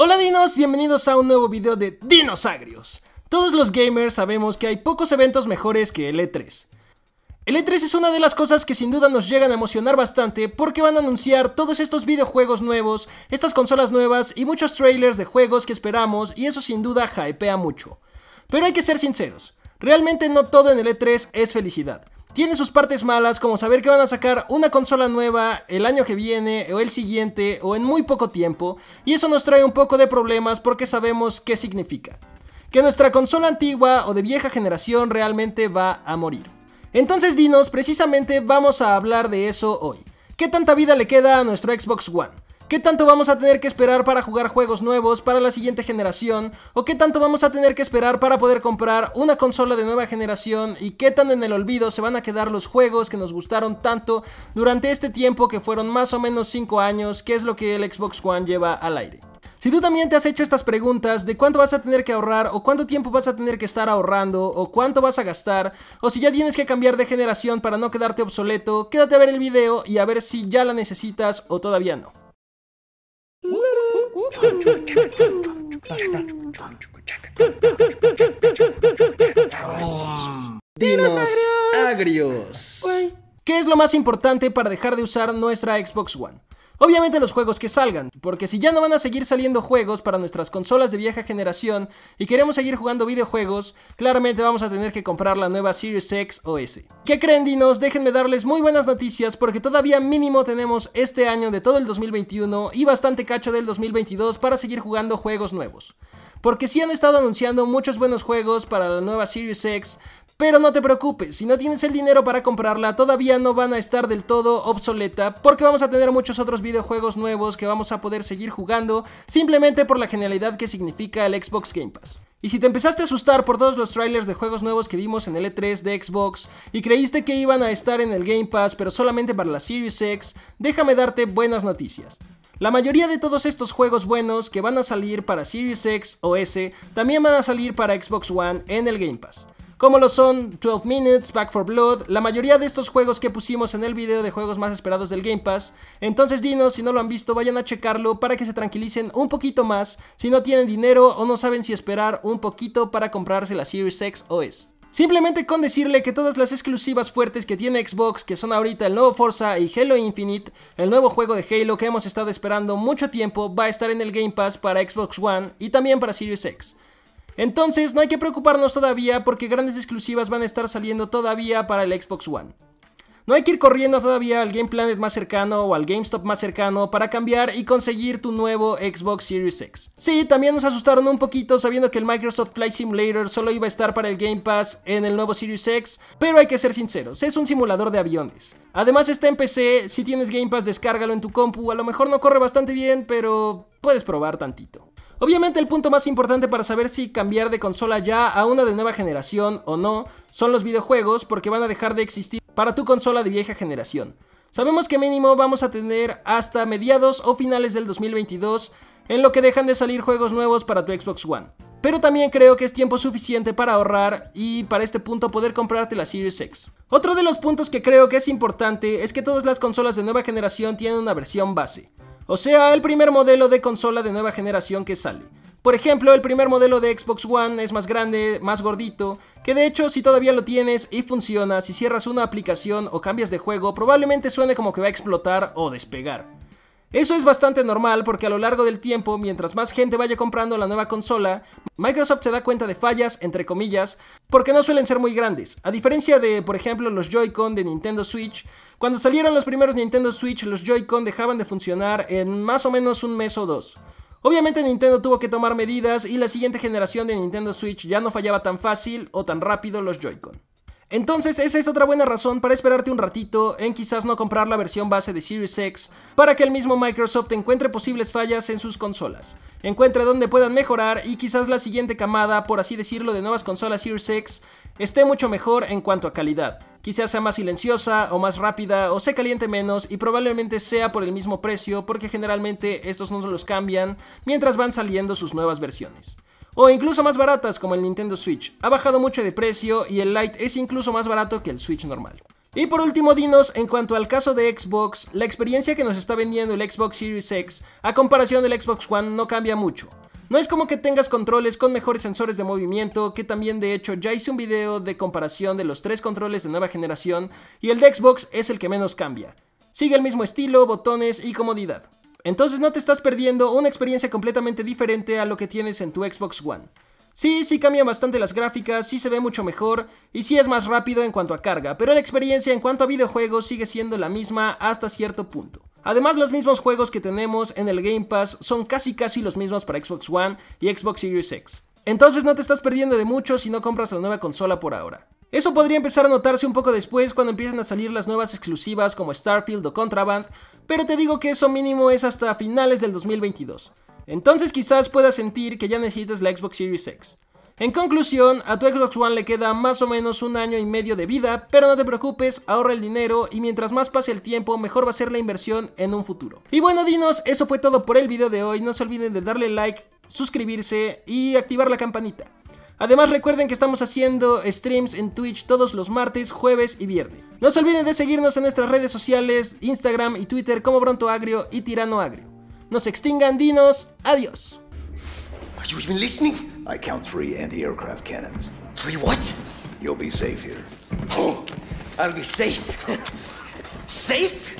Hola dinos, bienvenidos a un nuevo video de Dinosaurios. Todos los gamers sabemos que hay pocos eventos mejores que el E3. El E3 es una de las cosas que sin duda nos llegan a emocionar bastante porque van a anunciar todos estos videojuegos nuevos, estas consolas nuevas y muchos trailers de juegos que esperamos y eso sin duda hypea mucho. Pero hay que ser sinceros, realmente no todo en el E3 es felicidad. Tiene sus partes malas, como saber que van a sacar una consola nueva el año que viene, o el siguiente, o en muy poco tiempo, y eso nos trae un poco de problemas porque sabemos qué significa. Que nuestra consola antigua o de vieja generación realmente va a morir. Entonces dinos, precisamente vamos a hablar de eso hoy. ¿Qué tanta vida le queda a nuestro Xbox One? ¿Qué tanto vamos a tener que esperar para jugar juegos nuevos para la siguiente generación? ¿O qué tanto vamos a tener que esperar para poder comprar una consola de nueva generación? ¿Y qué tan en el olvido se van a quedar los juegos que nos gustaron tanto durante este tiempo que fueron más o menos 5 años? ¿Qué es lo que el Xbox One lleva al aire? Si tú también te has hecho estas preguntas de cuánto vas a tener que ahorrar o cuánto tiempo vas a tener que estar ahorrando o cuánto vas a gastar o si ya tienes que cambiar de generación para no quedarte obsoleto, quédate a ver el video y a ver si ya la necesitas o todavía no. Dinos ¿Qué es lo más importante para dejar de usar nuestra Xbox One? Obviamente los juegos que salgan, porque si ya no van a seguir saliendo juegos para nuestras consolas de vieja generación y queremos seguir jugando videojuegos, claramente vamos a tener que comprar la nueva Series X o S. ¿Qué creen dinos? Déjenme darles muy buenas noticias porque todavía mínimo tenemos este año de todo el 2021 y bastante cacho del 2022 para seguir jugando juegos nuevos. Porque si han estado anunciando muchos buenos juegos para la nueva Series X, pero no te preocupes, si no tienes el dinero para comprarla, todavía no van a estar del todo obsoleta porque vamos a tener muchos otros videojuegos nuevos que vamos a poder seguir jugando simplemente por la genialidad que significa el Xbox Game Pass. Y si te empezaste a asustar por todos los trailers de juegos nuevos que vimos en el E3 de Xbox y creíste que iban a estar en el Game Pass pero solamente para la Series X, déjame darte buenas noticias. La mayoría de todos estos juegos buenos que van a salir para Series X o S también van a salir para Xbox One en el Game Pass como lo son 12 Minutes, Back for Blood, la mayoría de estos juegos que pusimos en el video de juegos más esperados del Game Pass. Entonces dinos, si no lo han visto, vayan a checarlo para que se tranquilicen un poquito más si no tienen dinero o no saben si esperar un poquito para comprarse la Series X o S. Simplemente con decirle que todas las exclusivas fuertes que tiene Xbox, que son ahorita el nuevo Forza y Halo Infinite, el nuevo juego de Halo que hemos estado esperando mucho tiempo, va a estar en el Game Pass para Xbox One y también para Series X. Entonces no hay que preocuparnos todavía porque grandes exclusivas van a estar saliendo todavía para el Xbox One. No hay que ir corriendo todavía al Game Planet más cercano o al GameStop más cercano para cambiar y conseguir tu nuevo Xbox Series X. Sí, también nos asustaron un poquito sabiendo que el Microsoft Flight Simulator solo iba a estar para el Game Pass en el nuevo Series X, pero hay que ser sinceros, es un simulador de aviones. Además está en PC, si tienes Game Pass descárgalo en tu compu, a lo mejor no corre bastante bien, pero puedes probar tantito. Obviamente el punto más importante para saber si cambiar de consola ya a una de nueva generación o no son los videojuegos porque van a dejar de existir para tu consola de vieja generación. Sabemos que mínimo vamos a tener hasta mediados o finales del 2022 en lo que dejan de salir juegos nuevos para tu Xbox One. Pero también creo que es tiempo suficiente para ahorrar y para este punto poder comprarte la Series X. Otro de los puntos que creo que es importante es que todas las consolas de nueva generación tienen una versión base o sea, el primer modelo de consola de nueva generación que sale. Por ejemplo, el primer modelo de Xbox One es más grande, más gordito, que de hecho si todavía lo tienes y funciona, si cierras una aplicación o cambias de juego, probablemente suene como que va a explotar o despegar. Eso es bastante normal porque a lo largo del tiempo, mientras más gente vaya comprando la nueva consola, Microsoft se da cuenta de fallas, entre comillas, porque no suelen ser muy grandes. A diferencia de, por ejemplo, los Joy-Con de Nintendo Switch, cuando salieron los primeros Nintendo Switch, los Joy-Con dejaban de funcionar en más o menos un mes o dos. Obviamente Nintendo tuvo que tomar medidas y la siguiente generación de Nintendo Switch ya no fallaba tan fácil o tan rápido los Joy-Con. Entonces esa es otra buena razón para esperarte un ratito en quizás no comprar la versión base de Series X para que el mismo Microsoft encuentre posibles fallas en sus consolas, encuentre dónde puedan mejorar y quizás la siguiente camada, por así decirlo, de nuevas consolas Series X esté mucho mejor en cuanto a calidad. Quizás sea más silenciosa o más rápida o se caliente menos y probablemente sea por el mismo precio porque generalmente estos no se los cambian mientras van saliendo sus nuevas versiones o incluso más baratas como el Nintendo Switch. Ha bajado mucho de precio y el Lite es incluso más barato que el Switch normal. Y por último, dinos en cuanto al caso de Xbox, la experiencia que nos está vendiendo el Xbox Series X a comparación del Xbox One no cambia mucho. No es como que tengas controles con mejores sensores de movimiento, que también de hecho ya hice un video de comparación de los tres controles de nueva generación y el de Xbox es el que menos cambia. Sigue el mismo estilo, botones y comodidad. Entonces no te estás perdiendo una experiencia completamente diferente a lo que tienes en tu Xbox One. Sí, sí cambian bastante las gráficas, sí se ve mucho mejor y sí es más rápido en cuanto a carga, pero la experiencia en cuanto a videojuegos sigue siendo la misma hasta cierto punto. Además los mismos juegos que tenemos en el Game Pass son casi casi los mismos para Xbox One y Xbox Series X. Entonces no te estás perdiendo de mucho si no compras la nueva consola por ahora. Eso podría empezar a notarse un poco después cuando empiecen a salir las nuevas exclusivas como Starfield o Contraband, pero te digo que eso mínimo es hasta finales del 2022. Entonces quizás puedas sentir que ya necesitas la Xbox Series X. En conclusión, a tu Xbox One le queda más o menos un año y medio de vida, pero no te preocupes, ahorra el dinero y mientras más pase el tiempo, mejor va a ser la inversión en un futuro. Y bueno, dinos, eso fue todo por el video de hoy, no se olviden de darle like, suscribirse y activar la campanita. Además recuerden que estamos haciendo streams en Twitch todos los martes, jueves y viernes. No se olviden de seguirnos en nuestras redes sociales, Instagram y Twitter como Bronto Agrio y Tirano Agrio. Nos extingan, dinos, adiós. Are you even listening? I count three anti-aircraft cannons. Three what? You'll be safe here. Oh, I'll be safe. safe?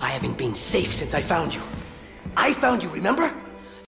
I haven't been safe since I found you. I found you, remember?